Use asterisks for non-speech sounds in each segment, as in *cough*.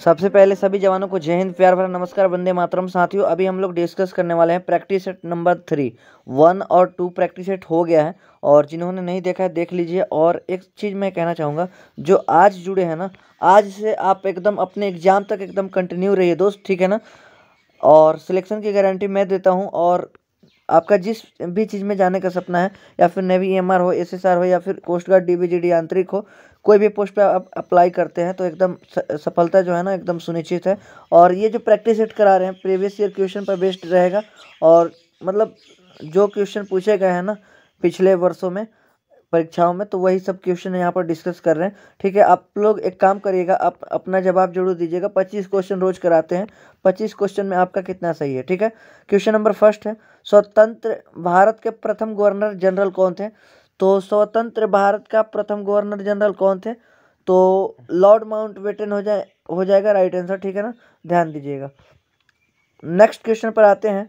सबसे पहले सभी जवानों को जय हिंद प्यार भरा नमस्कार वंदे मातरम साथियों अभी हम लोग डिस्कस करने वाले हैं practice set number three one और टू प्रैक्टिस सेट हो गया है और जिन्होंने नहीं देखा है देख लीजिए और एक चीज़ मैं कहना चाहूँगा जो आज जुड़े हैं ना आज से आप एकदम अपने एग्ज़ाम तक एकदम कंटिन्यू रहिए दोस्त ठीक है ना और सिलेक्शन की गारंटी मैं देता हूँ और आपका जिस भी चीज़ में जाने का सपना है या फिर नेवी एम e हो एस हो या फिर कोस्ट गार्ड डी यांत्रिक हो कोई भी पोस्ट पे आप अप्लाई करते हैं तो एकदम सफलता जो है ना एकदम सुनिश्चित है और ये जो प्रैक्टिस सेट करा रहे हैं प्रीवियस ईयर क्वेश्चन पर बेस्ड रहेगा और मतलब जो क्वेश्चन पूछे गए हैं ना पिछले वर्षों में परीक्षाओं में तो वही सब क्वेश्चन यहाँ पर डिस्कस कर रहे हैं ठीक है आप लोग एक काम करिएगा आप अपना जवाब जरूर दीजिएगा पच्चीस क्वेश्चन रोज कराते हैं पच्चीस क्वेश्चन में आपका कितना सही है ठीक है क्वेश्चन नंबर फर्स्ट है स्वतंत्र भारत के प्रथम गवर्नर जनरल कौन थे तो स्वतंत्र भारत का प्रथम गवर्नर जनरल कौन थे तो लॉर्ड माउंट हो जाए हो जाएगा राइट आंसर ठीक है ना ध्यान दीजिएगा नेक्स्ट क्वेश्चन पर आते हैं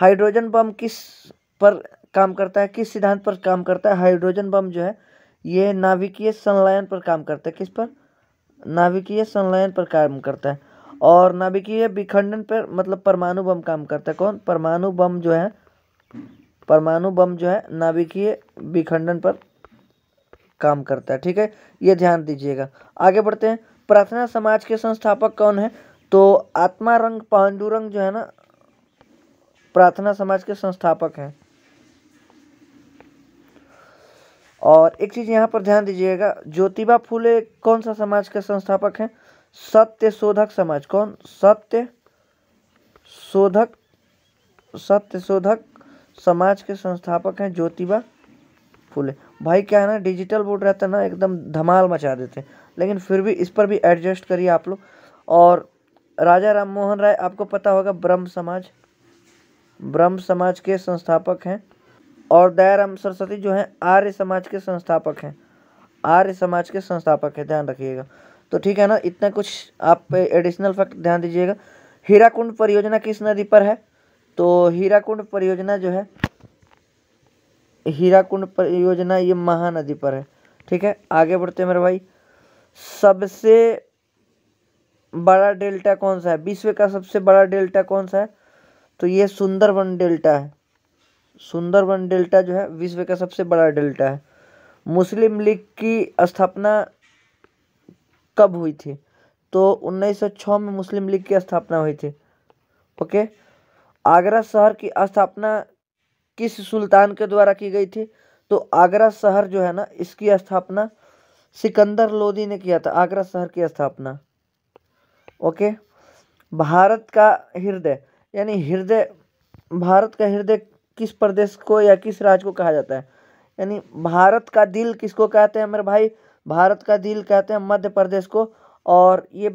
हाइड्रोजन बम किस पर काम करता है किस सिद्धांत पर काम करता है हाइड्रोजन बम जो है ये नाभिकीय संलयन पर काम करता है किस पर नाभिकीय संलयन पर काम करता है और नाभिकीय विखंडन पर मतलब परमाणु बम काम करता है कौन परमाणु बम जो है परमाणु बम जो है नाभिकीय विखंडन पर काम करता है ठीक है ये ध्यान दीजिएगा आगे बढ़ते हैं प्रार्थना समाज के संस्थापक कौन है तो आत्मा रंग पांडुरंग जो है ना प्रार्थना समाज के संस्थापक हैं और एक चीज़ यहाँ पर ध्यान दीजिएगा ज्योतिबा फूले कौन सा समाज के संस्थापक हैं सत्य शोधक समाज कौन सत्य शोधक सत्य शोधक समाज के संस्थापक हैं ज्योतिबा फूले भाई क्या है ना डिजिटल बोर्ड रहता ना एकदम धमाल मचा देते हैं लेकिन फिर भी इस पर भी एडजस्ट करिए आप लोग और राजा राम मोहन राय आपको पता होगा ब्रह्म समाज ब्रह्म समाज के संस्थापक हैं और दयाराम सरस्वती जो है आर्य समाज के संस्थापक हैं आर्य समाज के संस्थापक है ध्यान रखिएगा तो ठीक है ना इतना कुछ आप एडिशनल फैक्ट ध्यान दीजिएगा हीराकुंड परियोजना किस नदी पर है तो हीराकुंड परियोजना जो है हीराकुंड परियोजना ये महानदी पर है ठीक है आगे बढ़ते हैं मेरे भाई सबसे बड़ा डेल्टा कौन सा है विश्व का सबसे बड़ा डेल्टा कौन सा है तो ये सुंदरवन डेल्टा है सुंदरबन डेल्टा जो है विश्व का सबसे बड़ा डेल्टा है मुस्लिम लीग की स्थापना कब हुई थी तो 1906 में मुस्लिम लीग की स्थापना हुई थी ओके आगरा शहर की स्थापना किस सुल्तान के द्वारा की गई थी तो आगरा शहर जो है ना इसकी स्थापना सिकंदर लोदी ने किया था आगरा शहर की स्थापना ओके भारत का हृदय यानी हृदय भारत का हृदय किस प्रदेश को या किस राज्य को कहा जाता है यानी भारत का दिल किसको कहते हैं मेरे भाई भारत का दिल कहते हैं मध्य प्रदेश को और ये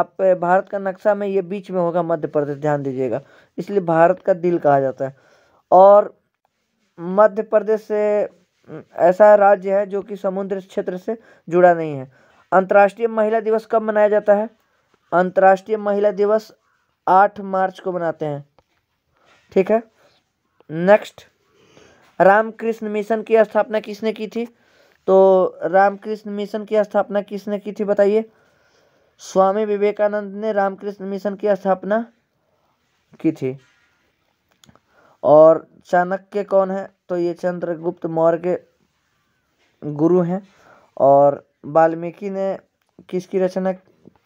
आप भारत का नक्शा में ये बीच में होगा मध्य प्रदेश ध्यान दीजिएगा इसलिए भारत का दिल कहा जाता है और मध्य प्रदेश से हम्म, ऐसा राज्य है जो कि समुद्र क्षेत्र से जुड़ा नहीं है अंतर्राष्ट्रीय महिला दिवस कब मनाया जाता है अंतर्राष्ट्रीय महिला दिवस आठ मार्च को मनाते हैं ठीक है नेक्स्ट रामकृष्ण मिशन की स्थापना किसने की थी तो रामकृष्ण मिशन की स्थापना किसने की थी बताइए स्वामी विवेकानंद ने रामकृष्ण मिशन की स्थापना की थी और चाणक्य कौन है तो ये चंद्रगुप्त मौर्य के गुरु हैं और वाल्मीकि ने किसकी रचना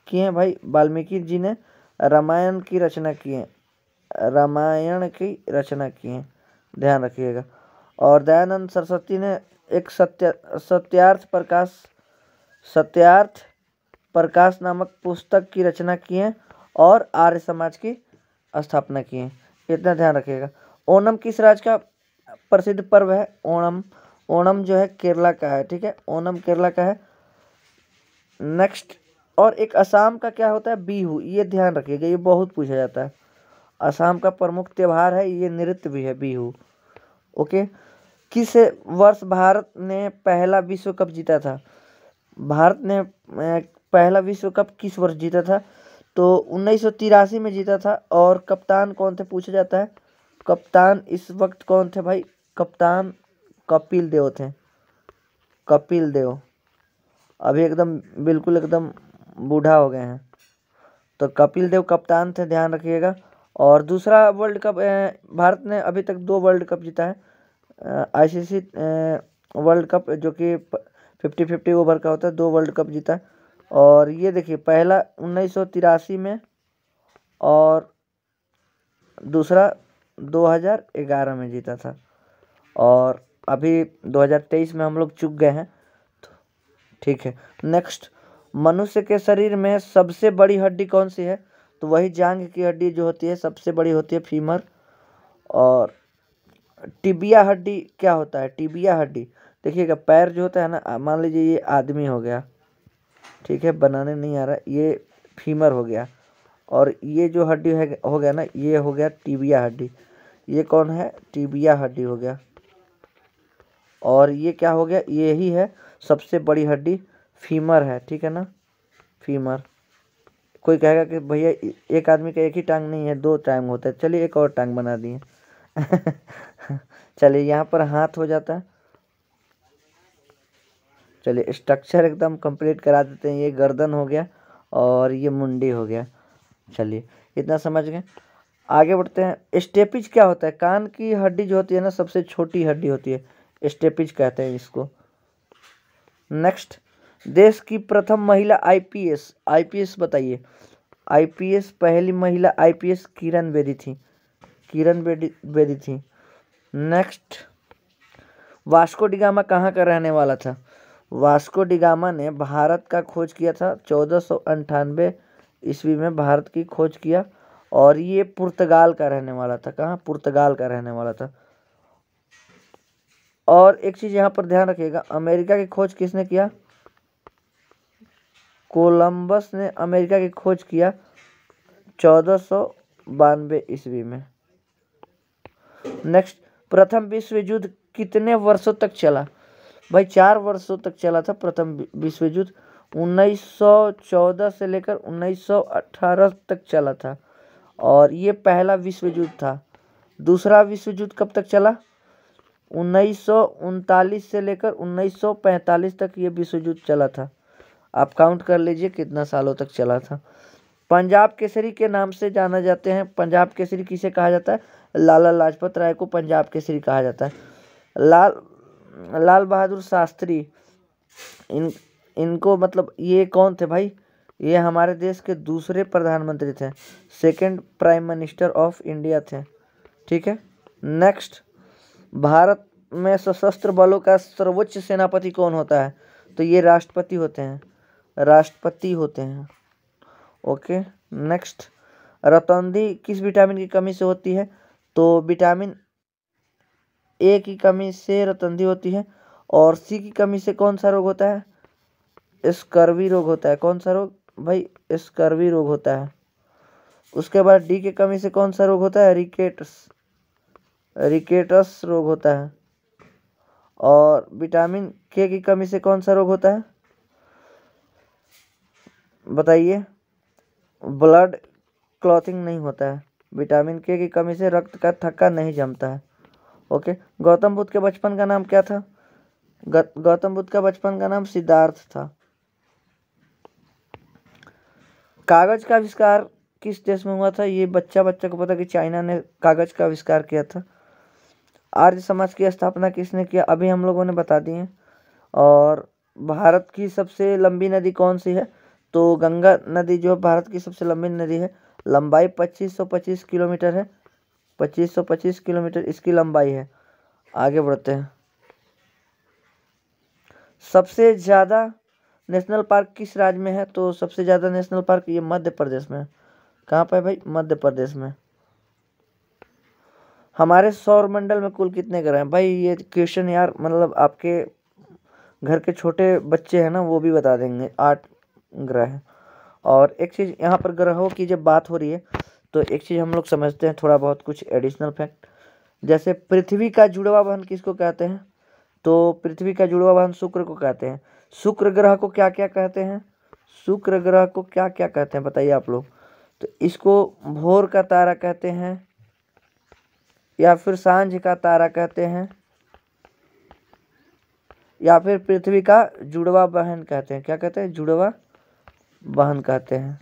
की है भाई वाल्मीकि जी ने रामायण की रचना की है रामायण की रचना की है ध्यान रखिएगा और दयानंद सरस्वती ने एक सत्य सत्यार्थ प्रकाश सत्यार्थ प्रकाश नामक पुस्तक की रचना की है और आर्य समाज की स्थापना की है इतना ध्यान रखिएगा ओणम किस राज्य का प्रसिद्ध पर्व है ओणम ओणम जो है केरला का है ठीक है ओणम केरला का है नेक्स्ट और एक असम का क्या होता है बीहू ये ध्यान रखिएगा ये बहुत पूछा जाता है असम का प्रमुख त्यौहार है ये नृत्य भी है बिहू ओके किस वर्ष भारत ने पहला विश्व कप जीता था भारत ने पहला विश्व कप किस वर्ष जीता था तो उन्नीस में जीता था और कप्तान कौन थे पूछा जाता है कप्तान इस वक्त कौन थे भाई कप्तान कपिल देव थे कपिल देव अभी एकदम बिल्कुल एकदम बूढ़ा हो गए हैं तो कपिल देव कप्तान थे ध्यान रखिएगा और दूसरा वर्ल्ड कप भारत ने अभी तक दो वर्ल्ड कप जीता है आईसीसी वर्ल्ड कप जो कि फिफ्टी फिफ्टी ओवर का होता है दो वर्ल्ड कप जीता है और ये देखिए पहला उन्नीस में और दूसरा 2011 में जीता था और अभी 2023 में हम लोग चुक गए हैं तो ठीक है नेक्स्ट मनुष्य के शरीर में सबसे बड़ी हड्डी कौन सी है तो वही जांग की हड्डी जो होती है सबसे बड़ी होती है फीमर और टिबिया हड्डी क्या होता है टिबिया हड्डी देखिएगा पैर जो होता है ना मान लीजिए ये आदमी हो गया ठीक है बनाने नहीं आ रहा ये फीमर हो गया और ये जो हड्डी है हो गया ना ये हो गया टिबिया हड्डी ये कौन है टिबिया हड्डी हो गया और ये क्या हो गया ये ही है सबसे बड़ी हड्डी फीमर है ठीक है ना फीमर कोई कहेगा कि भैया एक आदमी का एक ही टांग नहीं है दो टांग होता है चलिए एक और टांग बना दिए *laughs* चलिए यहाँ पर हाथ हो जाता है चलिए स्ट्रक्चर एकदम कंप्लीट करा देते हैं ये गर्दन हो गया और ये मुंडी हो गया चलिए इतना समझ गए आगे बढ़ते हैं स्टेपिज क्या होता है कान की हड्डी जो होती है ना सबसे छोटी हड्डी होती है स्टेपिज कहते हैं इसको नेक्स्ट देश की प्रथम महिला आईपीएस आईपीएस बताइए आईपीएस पहली महिला आईपीएस किरण बेदी थी किरण बेदी बेदी थी नेक्स्ट वास्को डिगामा कहाँ का रहने वाला था वास्को डिगामा ने भारत का खोज किया था चौदह सौ अंठानवे ईस्वी में भारत की खोज किया और ये पुर्तगाल का रहने वाला था कहाँ पुर्तगाल का रहने वाला था और एक चीज़ यहाँ पर ध्यान रखिएगा अमेरिका की खोज किसने किया कोलंबस ने अमेरिका की खोज किया चौदह सौ बानवे ईस्वी में नेक्स्ट प्रथम विश्व युद्ध कितने वर्षों तक चला भाई चार वर्षों तक चला था प्रथम विश्व युद्ध 1914 से लेकर 1918 तक चला था और ये पहला विश्व युद्ध था दूसरा विश्व युद्ध कब तक चला उन्नीस से लेकर 1945 तक ये विश्व युद्ध चला था आप काउंट कर लीजिए कितना सालों तक चला था पंजाब केसरी के नाम से जाना जाते हैं पंजाब केसरी किसे कहा जाता है लाला लाजपत राय को पंजाब केसरी कहा जाता है लाल लाल बहादुर शास्त्री इन इनको मतलब ये कौन थे भाई ये हमारे देश के दूसरे प्रधानमंत्री थे second prime minister of India थे ठीक है नेक्स्ट भारत में सशस्त्र बलों का सर्वोच्च सेनापति कौन होता है तो ये राष्ट्रपति होते हैं राष्ट्रपति होते हैं ओके नेक्स्ट रतौंधी किस विटामिन की कमी से होती है तो विटामिन ए की कमी से रतौंधी होती है और सी की कमी से कौन सा रोग होता है स्कर्वी रोग होता है कौन सा रोग भाई स्कर्वी रोग होता है उसके बाद डी की कमी से कौन सा रोग होता है रिकेटस रिकेटस रोग होता है और विटामिन के की कमी से कौन सा रोग होता है बताइए ब्लड क्लॉथिंग नहीं होता है विटामिन के की कमी से रक्त का थक्का नहीं जमता है ओके गौतम बुद्ध के बचपन का नाम क्या था गौतम बुद्ध का बचपन का नाम सिद्धार्थ था कागज का आविष्कार किस देश में हुआ था ये बच्चा बच्चा को पता कि चाइना ने कागज का आविष्कार किया था आर्य समाज की स्थापना किसने किया अभी हम लोगों ने बता दी है और भारत की सबसे लंबी नदी कौन सी है तो गंगा नदी जो भारत की सबसे लंबी नदी है लंबाई 2525 किलोमीटर है 2525 किलोमीटर इसकी लंबाई है आगे बढ़ते हैं सबसे ज़्यादा नेशनल पार्क किस राज्य में है तो सबसे ज़्यादा नेशनल पार्क ये मध्य प्रदेश में है कहाँ पर भाई मध्य प्रदेश में हमारे सौर मंडल में कुल कितने ग्रह हैं भाई ये क्वेश्चन यार मतलब आपके घर के छोटे बच्चे हैं ना वो भी बता देंगे आठ ग्रह और एक चीज़ यहाँ पर ग्रहों की जब बात हो रही है तो एक चीज़ हम लोग समझते हैं थोड़ा बहुत कुछ एडिशनल फैक्ट जैसे पृथ्वी का जुड़वा वाहन किसको कहते हैं तो पृथ्वी का जुड़वा वाहन शुक्र को कहते हैं शुक्र ग्रह को क्या क्या कहते हैं शुक्र ग्रह को क्या क्या कहते हैं बताइए आप लोग तो इसको भोर का तारा कहते हैं या फिर सांझ का तारा कहते हैं या फिर पृथ्वी का जुड़वा बहन कहते हैं क्या कहते हैं जुड़वा वाहन कहते हैं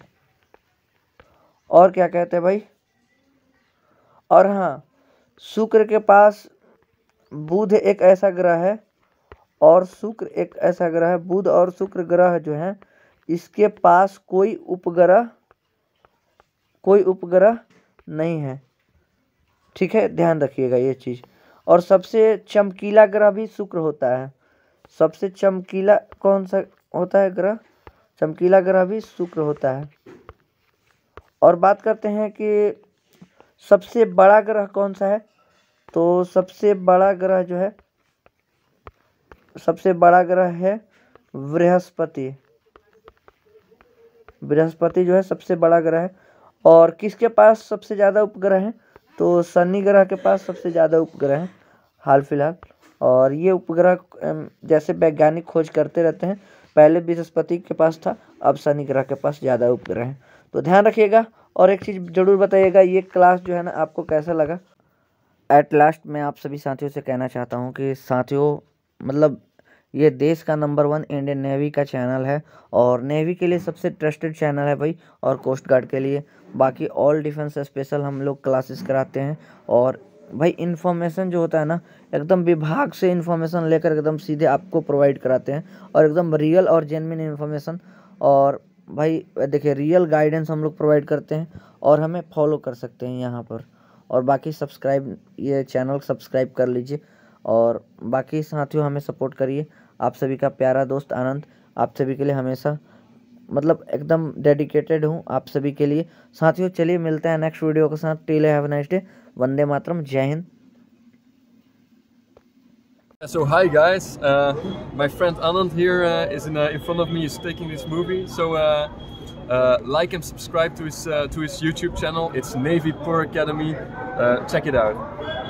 और क्या कहते हैं भाई और हाँ शुक्र के पास बुध एक ऐसा ग्रह है और शुक्र एक ऐसा ग्रह है बुध और शुक्र ग्रह जो है इसके पास कोई उपग्रह कोई उपग्रह नहीं है ठीक है ध्यान रखिएगा ये चीज़ और सबसे चमकीला ग्रह भी शुक्र होता है सबसे चमकीला कौन सा होता है ग्रह चमकीला ग्रह भी शुक्र होता है और बात करते हैं कि सबसे बड़ा ग्रह कौन सा है तो सबसे बड़ा ग्रह जो है सबसे बड़ा ग्रह है बृहस्पति बृहस्पति जो है सबसे बड़ा ग्रह है और किसके पास सबसे ज़्यादा उपग्रह हैं तो शनि ग्रह के पास सबसे ज़्यादा उपग्रह हैं हाल फिलहाल और ये उपग्रह जैसे वैज्ञानिक खोज करते रहते हैं पहले बृहस्पति के पास था अब शनि ग्रह के पास ज़्यादा उपग्रह हैं तो ध्यान रखिएगा और एक चीज़ ज़रूर बताइएगा ये क्लास जो है ना आपको कैसा लगा एट लास्ट मैं आप सभी साथियों से कहना चाहता हूँ कि साथियों मतलब ये देश का नंबर वन इंडियन नेवी का चैनल है और नेवी के लिए सबसे ट्रस्टेड चैनल है भाई और कोस्ट गार्ड के लिए बाकी ऑल डिफेंस स्पेशल हम लोग क्लासेस कराते हैं और भाई इन्फॉर्मेशन जो होता है ना एकदम विभाग से इन्फॉर्मेशन लेकर एकदम सीधे आपको प्रोवाइड कराते हैं और एकदम रियल और जेनविन इन्फॉर्मेशन और भाई देखिए रियल गाइडेंस हम लोग प्रोवाइड करते हैं और हमें फॉलो कर सकते हैं यहाँ पर और बाकी सब्सक्राइब ये चैनल सब्सक्राइब कर लीजिए और बाकी साथियों हमें सपोर्ट करिए आप सभी का प्यारा दोस्त आनंद आप सभी के लिए हमेशा मतलब एकदम डेडिकेटेड हूँ आप सभी के लिए साथियों चलिए मिलते हैं नेक्स्ट वीडियो के साथ till have nice day Vande Matram, So hi guys, uh, my friend Anand here uh, is in, uh, in front of me, is taking this movie. So uh, uh, like and subscribe to his uh, to his YouTube channel. It's Navy Poor Academy. check it out.